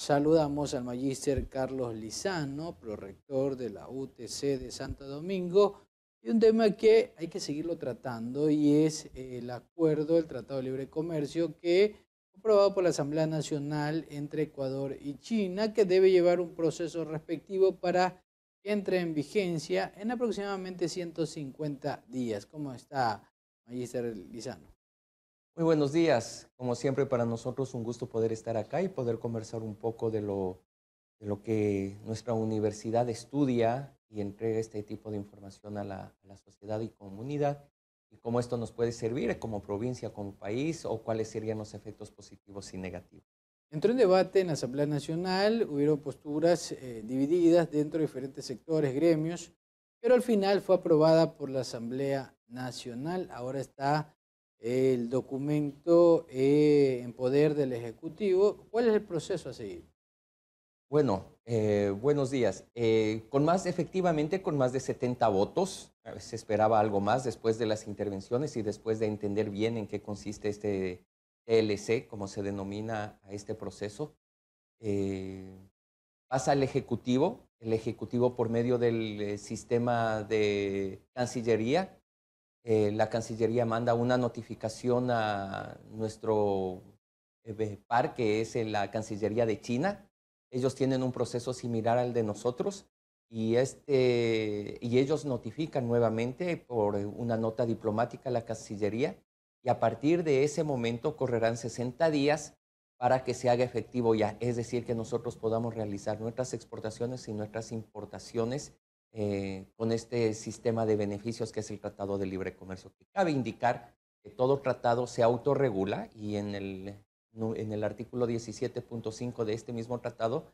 Saludamos al magíster Carlos Lizano, prorector de la UTC de Santo Domingo, y un tema que hay que seguirlo tratando y es el acuerdo, el Tratado de Libre Comercio que aprobado por la Asamblea Nacional entre Ecuador y China, que debe llevar un proceso respectivo para que entre en vigencia en aproximadamente 150 días. ¿Cómo está, Magíster Lizano? Muy buenos días. Como siempre, para nosotros un gusto poder estar acá y poder conversar un poco de lo, de lo que nuestra universidad estudia y entrega este tipo de información a la, sociedad y comunidad y cómo esto nos puede servir como provincia, como país o cuáles serían los efectos positivos y negativos. Entró en debate en la Asamblea Nacional, hubieron posturas eh, divididas dentro de diferentes sectores, gremios, pero al final fue aprobada por la Asamblea Nacional. Ahora está el documento eh, en poder del Ejecutivo. ¿Cuál es el proceso a seguir? Bueno, eh, buenos días. Eh, con más, efectivamente, con más de 70 votos, se esperaba algo más después de las intervenciones y después de entender bien en qué consiste este TLC, e como se denomina a este proceso. pasa al Ejecutivo, el Ejecutivo por medio del sistema de Cancillería, eh, la Cancillería manda una notificación a nuestro eh, par, que es eh, la Cancillería de China. Ellos tienen un proceso similar al de nosotros y, este, y ellos notifican nuevamente por una nota diplomática a la Cancillería y a partir de ese momento correrán 60 días para que se haga efectivo ya, es decir, que nosotros podamos realizar nuestras exportaciones y nuestras importaciones eh, con este sistema de beneficios que es el Tratado de Libre Comercio. Que cabe indicar que todo tratado se autorregula y en el, en el artículo 17.5 de este mismo tratado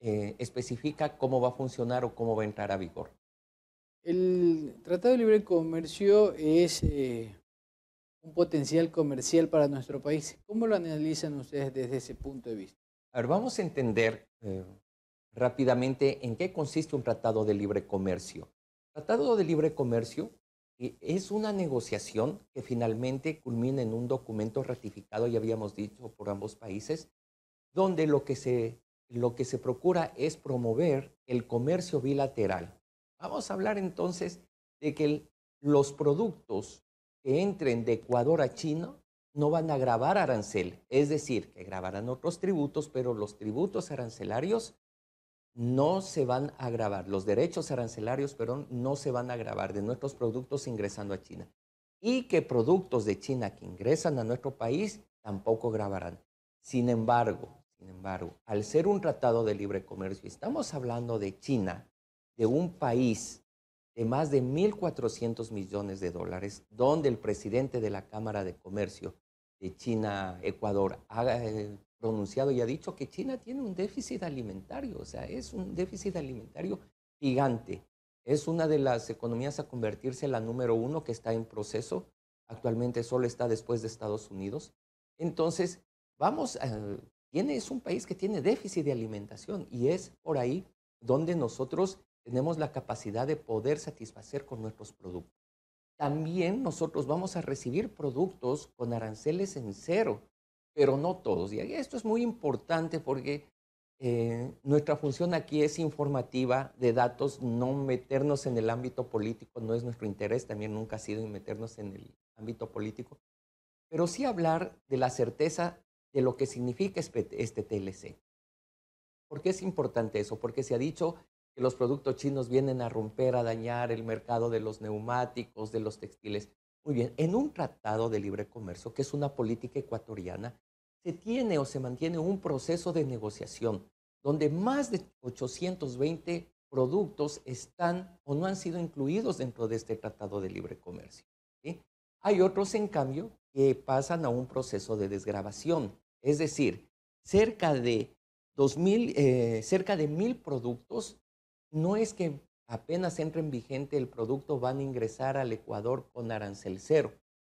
eh, especifica cómo va a funcionar o cómo va a entrar a vigor. El Tratado de Libre Comercio es eh, un potencial comercial para nuestro país. ¿Cómo lo analizan ustedes desde ese punto de vista? A ver, vamos a entender rápidamente en qué consiste un tratado de libre comercio. Tratado de libre comercio eh, es una negociación que finalmente culmina en un documento ratificado, ya habíamos dicho, por ambos países, donde lo que se, lo que se procura es promover el comercio bilateral. Vamos a hablar entonces de que los productos que entren de Ecuador a China no van a grabar arancel, es decir, que grabarán otros tributos, pero los tributos arancelarios no se van a grabar, los derechos arancelarios, perdón, no se van a grabar de nuestros productos ingresando a China. Y que productos de China que ingresan a nuestro país tampoco grabarán. Sin embargo, sin embargo, al ser un tratado de libre comercio, estamos hablando de China, de un país de más de 1.400 millones de dólares, donde el presidente de la Cámara de Comercio de China, Ecuador, eh, pronunciado y ha dicho que China tiene un déficit alimentario, o sea, es un déficit alimentario gigante. Es una de las economías a convertirse en la número uno que está en proceso. Actualmente solo está después de Estados Unidos. Entonces, vamos, eh, tiene, es un país que tiene déficit de alimentación y es por ahí donde nosotros tenemos la capacidad de poder satisfacer con nuestros productos. También nosotros vamos a recibir productos con aranceles en cero pero no todos. Y esto es muy importante porque eh, nuestra función aquí es informativa de datos, no meternos en el ámbito político, no es nuestro interés, también nunca ha sido meternos en el ámbito político, pero sí hablar de la certeza de lo que significa este TLC. Este ¿Por qué es importante eso? Porque se ha dicho que los productos chinos vienen a romper, a dañar el mercado de los neumáticos, de los textiles. Muy bien, en un tratado de libre comercio, que es una política ecuatoriana, se tiene o se mantiene un proceso de negociación donde más de 820 productos están o no han sido incluidos dentro de este tratado de libre comercio. Hay otros, en cambio, que pasan a un proceso de desgrabación, es decir, cerca de 2000, eh, cerca de mil productos no es que apenas entre en vigente el producto van a ingresar al Ecuador con arancel cero,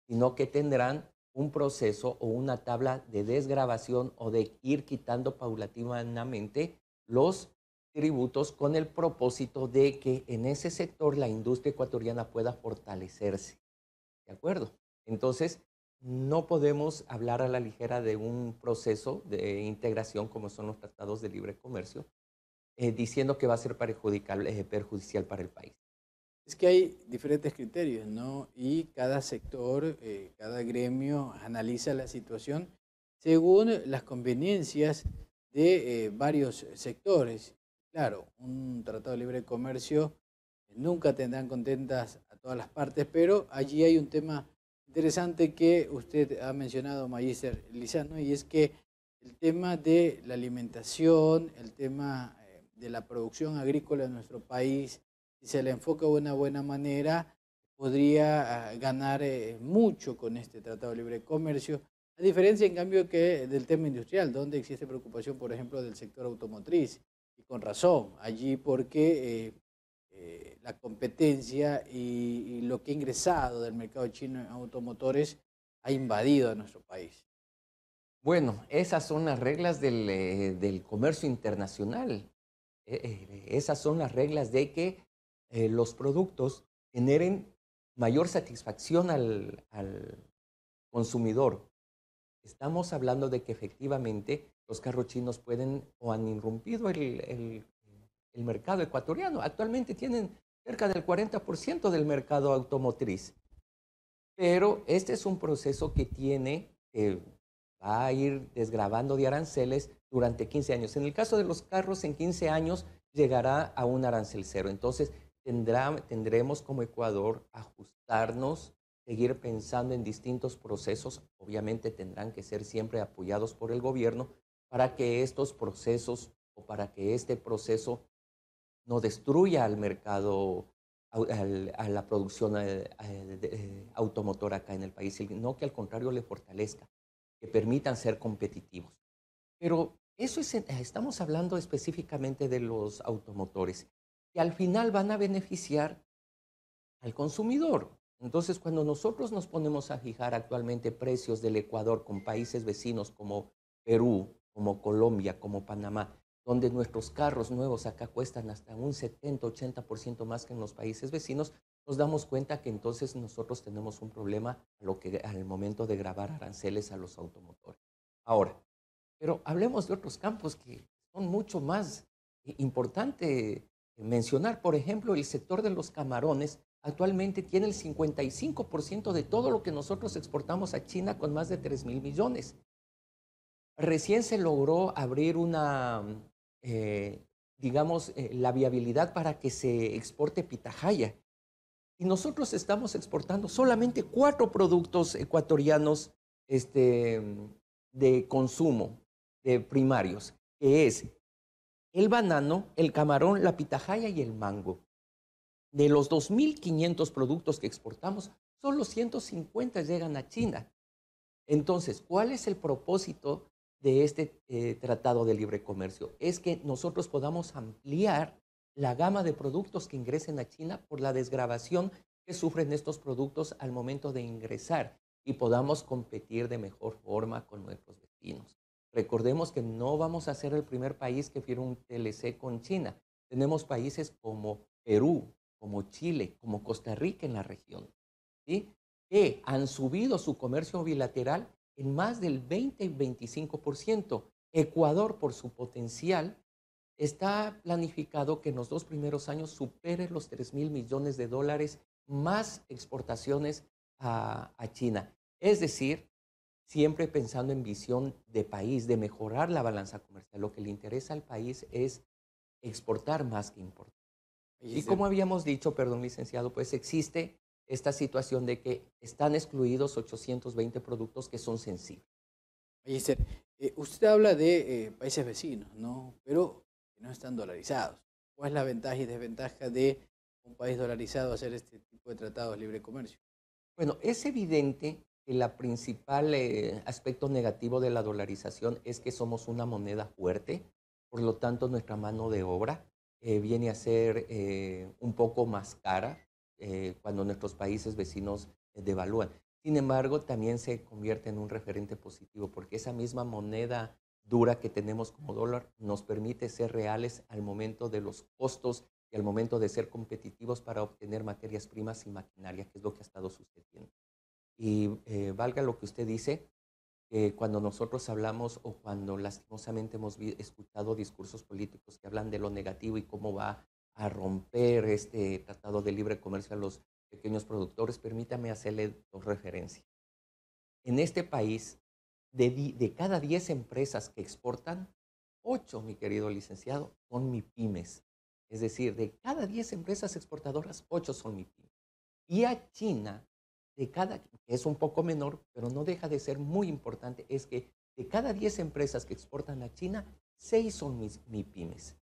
sino que tendrán un proceso o una tabla de desgrabación o de ir quitando paulatinamente los tributos con el propósito de que en ese sector la industria ecuatoriana pueda fortalecerse. ¿De acuerdo? Entonces, no podemos hablar a la ligera de un proceso de integración como son los tratados de libre comercio, eh, diciendo que va a ser eh, perjudicial para el país? Es que hay diferentes criterios, ¿no? Y cada sector, eh, cada gremio analiza la situación según las conveniencias de eh, varios sectores. Claro, un tratado de libre comercio nunca tendrán contentas a todas las partes, pero allí hay un tema interesante que usted ha mencionado, Magister Lizano, y es que el tema de la alimentación, el tema de la producción agrícola de nuestro país, si se le enfoca de una buena manera, podría ah, ganar eh, mucho con este Tratado de Libre Comercio, a diferencia en cambio que del tema industrial, donde existe preocupación, por ejemplo, del sector automotriz, y con razón, allí porque eh, eh, la competencia y, lo que ha ingresado del mercado chino en automotores ha invadido a nuestro país. Bueno, esas son las reglas del, del comercio internacional. E, e, esas son las reglas de que eh, los productos generen mayor satisfacción al, consumidor. Estamos hablando de que efectivamente los carros chinos pueden o han irrumpido el, mercado ecuatoriano. Actualmente tienen cerca del 40% del mercado automotriz. Pero este es un proceso que tiene, eh, a ir desgrabando de aranceles durante 15 años. En el caso de los carros, en 15 años llegará a un arancel cero. Entonces, tendrá, tendremos como Ecuador ajustarnos, seguir pensando en distintos procesos. Obviamente tendrán que ser siempre apoyados por el gobierno para que estos procesos o para que este proceso no destruya al mercado, a la producción eh, eh, eh, automotor acá en el país, sino que al contrario le fortalezca que permitan ser competitivos. Pero eso es, estamos hablando específicamente de los automotores, que al final van a beneficiar al consumidor. Entonces, cuando nosotros nos ponemos a fijar actualmente precios del Ecuador con países vecinos como Perú, como Colombia, como Panamá, donde nuestros carros nuevos acá cuestan hasta un 70, 80% más que en los países vecinos, nos damos cuenta que entonces nosotros tenemos un problema lo que, al momento de grabar aranceles a los automotores. Ahora, pero hablemos de otros campos que son mucho más importante mencionar. Por ejemplo, el sector de los camarones actualmente tiene el 55% de todo lo que nosotros exportamos a China con más de 3 mil millones. Recién se logró abrir una, eh, digamos, eh, la viabilidad para que se exporte pitahaya y nosotros estamos exportando solamente cuatro productos ecuatorianos este, de consumo de primarios, que es el banano, el camarón, la pitahaya y el mango. De los 2.500 productos que exportamos, solo 150 llegan a China. Entonces, ¿cuál es el propósito de este eh, Tratado de Libre Comercio? Es que nosotros podamos ampliar la gama de productos que ingresen a China por la desgrabación que sufren estos productos al momento de ingresar y podamos competir de mejor forma con nuestros vecinos. Recordemos que no vamos a ser el primer país que firme un TLC con China. Tenemos países como Perú, como Chile, como Costa Rica en la región, ¿sí? que han subido su comercio bilateral en más del 20 y 25%. Ecuador, por su potencial, Está planificado que en los dos primeros años supere los 3 mil millones de dólares más exportaciones a, China. Es decir, siempre pensando en visión de país, de mejorar la balanza comercial. Lo que le interesa al país es exportar más que importar. Y, como habíamos dicho, perdón licenciado, pues existe esta situación de que están excluidos 820 productos que son sensibles. Allí eh, usted habla de eh, países vecinos, ¿no? Pero no están dolarizados. ¿Cuál es la ventaja y desventaja de un país dolarizado hacer este tipo de tratados de libre comercio? Bueno, es evidente que el principal eh, aspecto negativo de la dolarización es que somos una moneda fuerte, por lo tanto nuestra mano de obra eh, viene a ser eh, un poco más cara cuando nuestros países vecinos devalúan. Sin embargo, también se convierte en un referente positivo porque esa misma moneda dura que tenemos como dólar nos permite ser reales al momento de los costos y al momento de ser competitivos para obtener materias primas y maquinaria, que es lo que ha estado sucediendo. Y eh, valga lo que usted dice, cuando nosotros hablamos o cuando lastimosamente hemos escuchado discursos políticos que hablan de lo negativo y cómo va a romper este tratado de libre comercio a los pequeños productores, permítame hacerle dos referencias. En este país de, cada 10 empresas que exportan, 8, mi querido licenciado, son MIPIMES. Es decir, de cada 10 empresas exportadoras, 8 son MIPIMES. Y a China, de cada, es un poco menor, pero no deja de ser muy importante, es que de cada 10 empresas que exportan a China, 6 son mis, MIPIMES.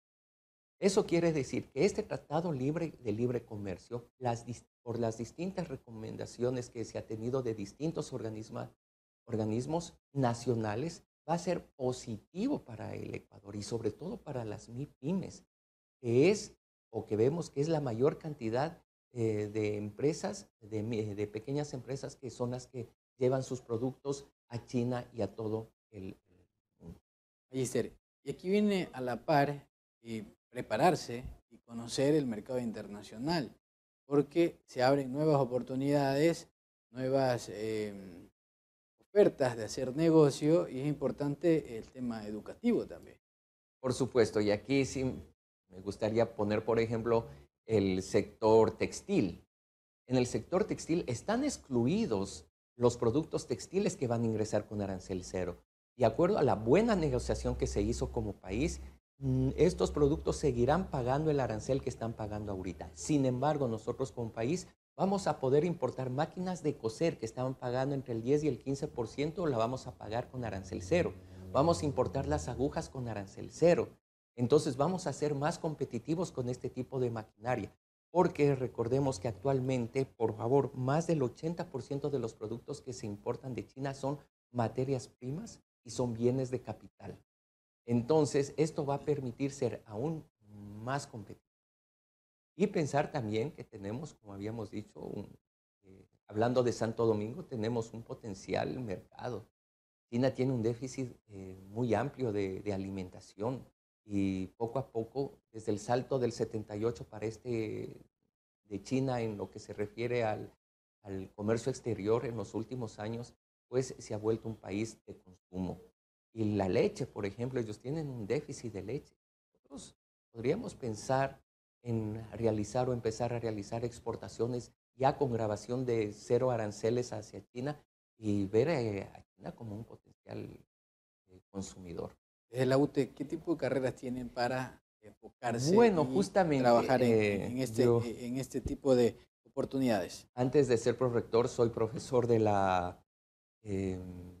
Eso quiere decir que este tratado libre de libre comercio, por las distintas recomendaciones que se ha tenido de distintos organismos organismos nacionales va a ser positivo para el Ecuador y sobre todo para las MIPIMES, que es o que vemos que es la mayor cantidad eh, de empresas, de, pequeñas empresas que son las que llevan sus productos a China y a todo el mundo. y aquí viene a la par y eh, prepararse y conocer el mercado internacional, porque se abren nuevas oportunidades, nuevas... Em, de hacer negocio y es importante el tema educativo también. Por supuesto, y aquí sí me gustaría poner, por ejemplo, el sector textil. En el sector textil están excluidos los productos textiles que van a ingresar con arancel cero. De acuerdo a la buena negociación que se hizo como país, mm, estos productos seguirán pagando el arancel que están pagando ahorita. Sin embargo, nosotros como país vamos a poder importar máquinas de coser que estaban pagando entre el 10 y el 15%, la vamos a pagar con arancel cero. Vamos a importar las agujas con arancel cero. Entonces vamos a ser más competitivos con este tipo de maquinaria, porque recordemos que actualmente, por favor, más del 80% de los productos que se importan de China son materias primas y son bienes de capital. Entonces, esto va a permitir ser aún más competitivo. Y pensar también que tenemos, como habíamos dicho, un, eh, hablando de Santo Domingo, tenemos un potencial mercado. China tiene un déficit eh, muy amplio de, alimentación y poco a poco, desde el salto del 78 para este de China en lo que se refiere al, al comercio exterior en los últimos años, pues se ha vuelto un país de consumo. Y la leche, por ejemplo, ellos tienen un déficit de leche. Nosotros podríamos pensar en realizar o empezar a realizar exportaciones ya con grabación de cero aranceles hacia China y ver eh, a China como un potencial eh, consumidor. Desde eh, la e, ¿qué tipo de carreras tienen para enfocarse bueno, justamente, trabajar en, este, en este tipo de oportunidades? Antes de ser prorector, soy profesor de la em,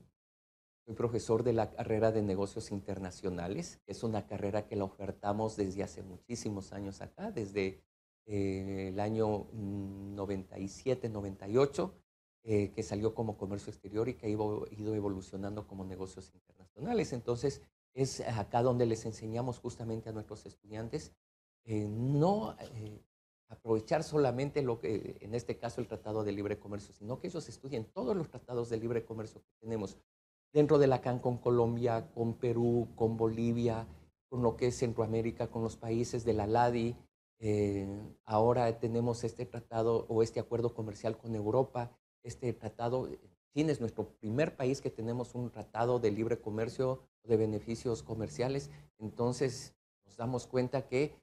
soy profesor de la carrera de negocios internacionales. Es una carrera que la ofertamos desde hace muchísimos años acá, desde eh, el año 97, mm, 98, eh, que salió como comercio exterior y que ha ido, evolucionando como negocios internacionales. Entonces, es acá donde les enseñamos justamente a nuestros estudiantes eh, no aprovechar solamente lo que, en este caso, el Tratado de Libre Comercio, sino que ellos estudien todos los tratados de libre comercio que tenemos, dentro de la CAN con Colombia, con Perú, con Bolivia, con lo que es Centroamérica, con los países de la LADI. Eh, ahora tenemos este tratado o este acuerdo comercial con Europa. Este tratado, China es nuestro primer país que tenemos un tratado de libre comercio, de beneficios comerciales. Entonces nos damos cuenta que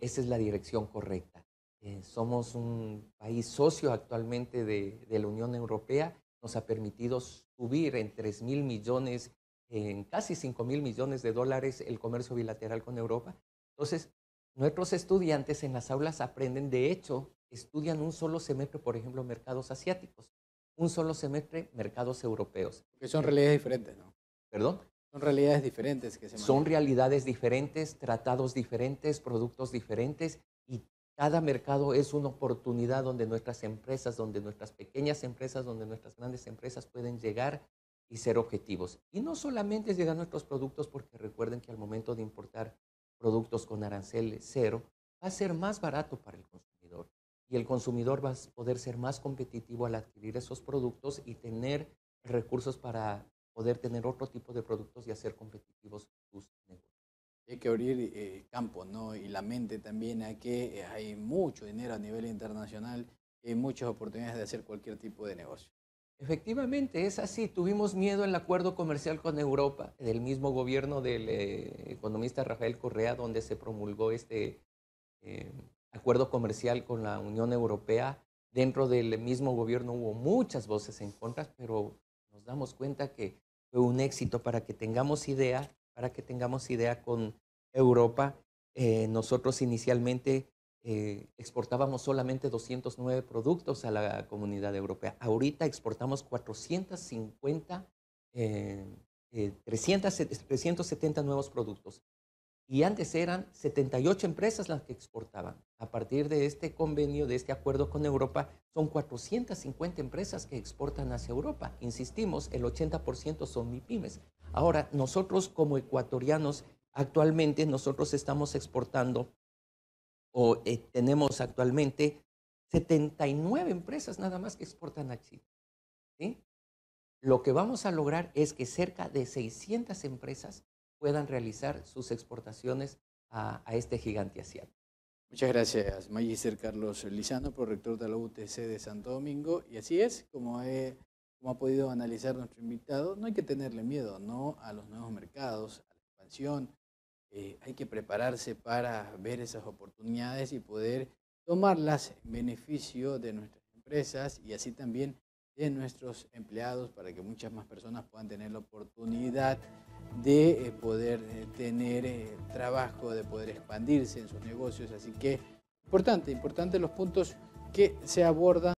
esa es la dirección correcta. Eh, somos un país socio actualmente de, de la Unión Europea nos ha permitido subir en 3 mil millones, en casi 5 mil millones de dólares el comercio bilateral con Europa. Entonces, nuestros estudiantes en las aulas aprenden, de hecho, estudian un solo semestre, por ejemplo, mercados asiáticos, un solo semestre, mercados europeos. Que son realidades diferentes, ¿no? ¿Perdón? Son realidades diferentes que se Son realidades diferentes, tratados diferentes, productos diferentes, cada mercado es una oportunidad donde nuestras empresas, donde nuestras pequeñas empresas, donde nuestras grandes empresas pueden llegar y ser objetivos. Y no solamente llegar a nuestros productos, porque recuerden que al momento de importar productos con arancel cero, va a ser más barato para el consumidor. Y el consumidor va a poder ser más competitivo al adquirir esos productos y tener recursos para poder tener otro tipo de productos y hacer competitivos sus negocios hay que abrir el eh, campo ¿no? Y la mente también a que eh, hay mucho dinero a nivel internacional y muchas oportunidades de hacer cualquier tipo de negocio. Efectivamente, es así. Tuvimos miedo al el acuerdo comercial con Europa, del mismo gobierno del eh, economista Rafael Correa, donde se promulgó este acuerdo comercial con la Unión Europea. Dentro del mismo gobierno hubo muchas voces en contra, pero nos damos cuenta que fue un éxito para que tengamos idea para que tengamos idea con Europa, eh, nosotros inicialmente eh, exportábamos solamente 209 productos a la comunidad europea. Ahorita exportamos 450, 370 eh, nuevos productos. Y antes eran 78 empresas las que exportaban. A partir de este convenio, de este acuerdo con Europa, son 450 empresas que exportan hacia Europa. Insistimos, el 80% son MIPIMES. Ahora, nosotros como ecuatorianos, actualmente nosotros estamos exportando o eh, tenemos actualmente 79 empresas nada más que exportan a China. ¿sí? Lo que vamos a lograr es que cerca de 600 empresas puedan realizar sus exportaciones a, a este gigante asiático. Muchas gracias, Magister Carlos Lizano, prorector de la UTC de Santo Domingo. Y así es, como he como ha podido analizar nuestro invitado, no hay que tenerle miedo ¿no? a los nuevos mercados, a la expansión. Eh, hay que prepararse para ver esas oportunidades y poder tomarlas en beneficio de nuestras empresas y así también de nuestros empleados para que muchas más personas puedan tener la oportunidad de eh, poder eh, tener trabajo, de poder expandirse en sus negocios. Así que importante, importante los puntos que se abordan.